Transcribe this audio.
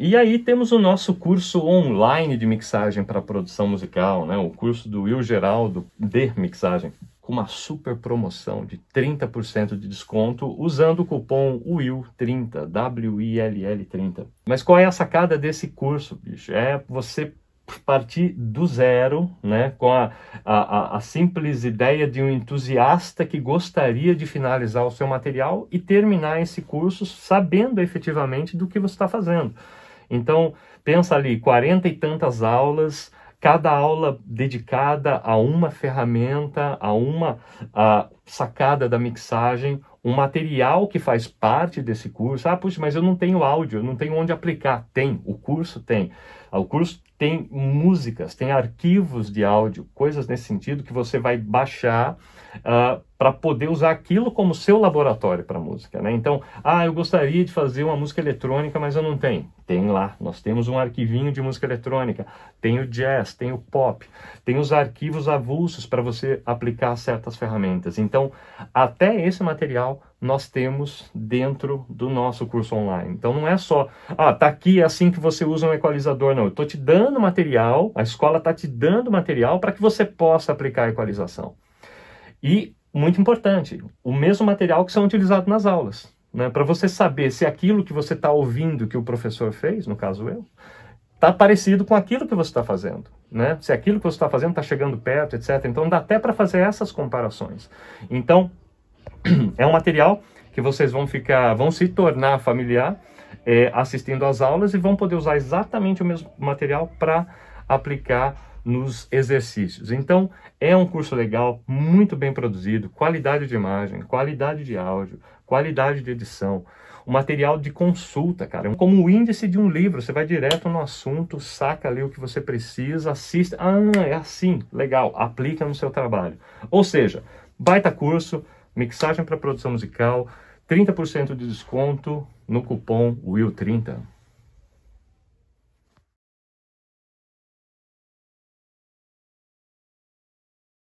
E aí temos o nosso curso online de mixagem para produção musical, né? o curso do Will Geraldo de mixagem, com uma super promoção de 30% de desconto usando o cupom WILL30, W-I-L-L-30. Mas qual é a sacada desse curso, bicho? É você partir do zero, né, com a, a, a, simples ideia de um entusiasta que gostaria de finalizar o seu material e terminar esse curso sabendo efetivamente do que você está fazendo. Então, pensa ali, quarenta e tantas aulas, cada aula dedicada a uma ferramenta, a uma a sacada da mixagem um material que faz parte desse curso. Ah, puxa, mas eu não tenho áudio, eu não tenho onde aplicar. Tem, o curso tem. Ah, o curso tem músicas, tem arquivos de áudio, coisas nesse sentido que você vai baixar uh, ah, para poder usar aquilo como seu laboratório para música. Né? Então, ah, eu gostaria de fazer uma música eletrônica, mas eu não tenho. Tem lá, nós temos um arquivinho de música eletrônica, tem o jazz, tem o pop, tem os arquivos avulsos para você aplicar certas ferramentas. Então, até esse material nós temos dentro do nosso curso online. Então não é só, ah, tá aqui é assim que você usa um equalizador, não. Eu tô te dando material, a escola tá te dando material para que você possa aplicar a equalização. E muito importante, o mesmo material que são utilizados nas aulas, né? Para você saber se aquilo que você está ouvindo que o professor fez, no caso eu, está parecido com aquilo que você está fazendo, né? Se aquilo que você está fazendo está chegando perto, etc. Então dá até para fazer essas comparações. Então é um material que vocês vão ficar, vão se tornar familiar é, assistindo às aulas e vão poder usar exatamente o mesmo material para aplicar nos exercícios. Então, é um curso legal, muito bem produzido, qualidade de imagem, qualidade de áudio, qualidade de edição, o material de consulta, cara, como o índice de um livro, você vai direto no assunto, saca ali o que você precisa, assiste, ah, é assim, legal, aplica no seu trabalho. Ou seja, baita curso, mixagem para produção musical, 30% de desconto no cupom WILL30.